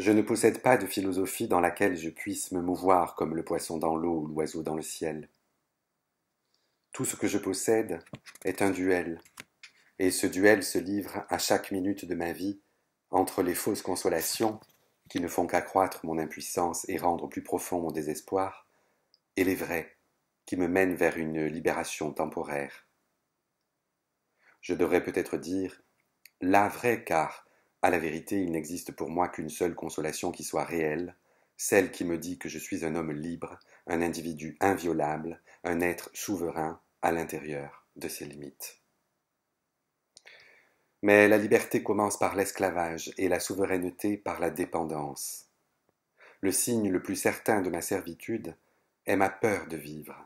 Je ne possède pas de philosophie dans laquelle je puisse me mouvoir comme le poisson dans l'eau ou l'oiseau dans le ciel. Tout ce que je possède est un duel, et ce duel se livre à chaque minute de ma vie entre les fausses consolations qui ne font qu'accroître mon impuissance et rendre plus profond mon désespoir, et les vraies qui me mènent vers une libération temporaire. Je devrais peut-être dire la vraie car à la vérité, il n'existe pour moi qu'une seule consolation qui soit réelle, celle qui me dit que je suis un homme libre, un individu inviolable, un être souverain à l'intérieur de ses limites. Mais la liberté commence par l'esclavage et la souveraineté par la dépendance. Le signe le plus certain de ma servitude est ma peur de vivre.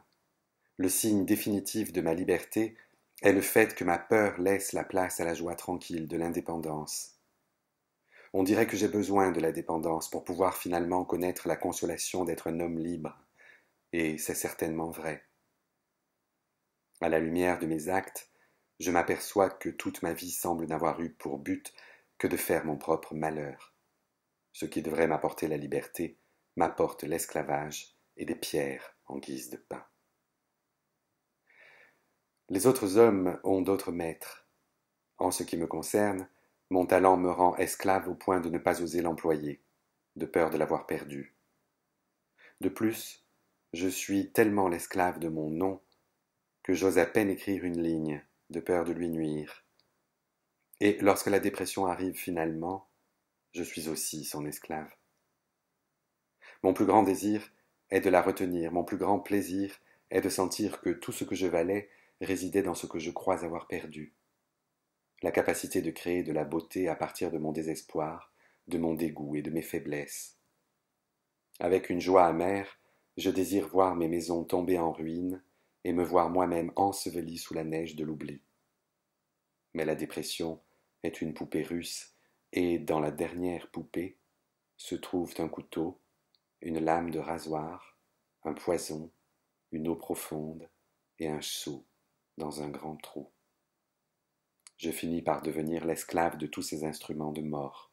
Le signe définitif de ma liberté est le fait que ma peur laisse la place à la joie tranquille de l'indépendance. On dirait que j'ai besoin de la dépendance pour pouvoir finalement connaître la consolation d'être un homme libre, et c'est certainement vrai. À la lumière de mes actes, je m'aperçois que toute ma vie semble n'avoir eu pour but que de faire mon propre malheur. Ce qui devrait m'apporter la liberté m'apporte l'esclavage et des pierres en guise de pain. Les autres hommes ont d'autres maîtres. En ce qui me concerne, mon talent me rend esclave au point de ne pas oser l'employer, de peur de l'avoir perdu. De plus, je suis tellement l'esclave de mon nom que j'ose à peine écrire une ligne, de peur de lui nuire. Et lorsque la dépression arrive finalement, je suis aussi son esclave. Mon plus grand désir est de la retenir, mon plus grand plaisir est de sentir que tout ce que je valais résidait dans ce que je crois avoir perdu la capacité de créer de la beauté à partir de mon désespoir, de mon dégoût et de mes faiblesses. Avec une joie amère, je désire voir mes maisons tomber en ruine et me voir moi-même enseveli sous la neige de l'oubli. Mais la dépression est une poupée russe, et dans la dernière poupée se trouvent un couteau, une lame de rasoir, un poison, une eau profonde et un seau dans un grand trou. Je finis par devenir l'esclave de tous ces instruments de mort.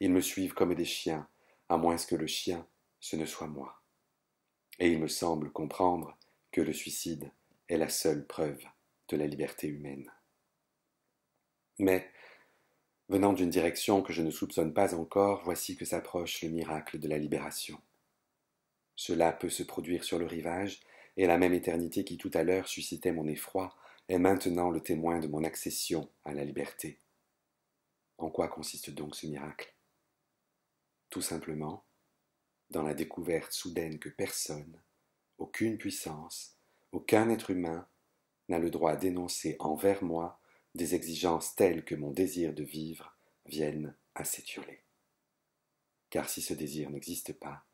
Ils me suivent comme des chiens, à moins que le chien, ce ne soit moi. Et il me semble comprendre que le suicide est la seule preuve de la liberté humaine. Mais, venant d'une direction que je ne soupçonne pas encore, voici que s'approche le miracle de la libération. Cela peut se produire sur le rivage, et la même éternité qui tout à l'heure suscitait mon effroi est maintenant le témoin de mon accession à la liberté. En quoi consiste donc ce miracle Tout simplement, dans la découverte soudaine que personne, aucune puissance, aucun être humain n'a le droit d'énoncer envers moi des exigences telles que mon désir de vivre vienne à s'étioler. Car si ce désir n'existe pas,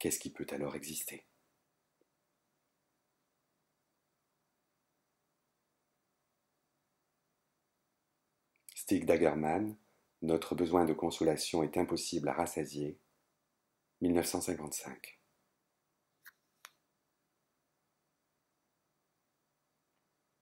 qu'est-ce qui peut alors exister Stig Dagerman, Notre besoin de consolation est impossible à rassasier, 1955.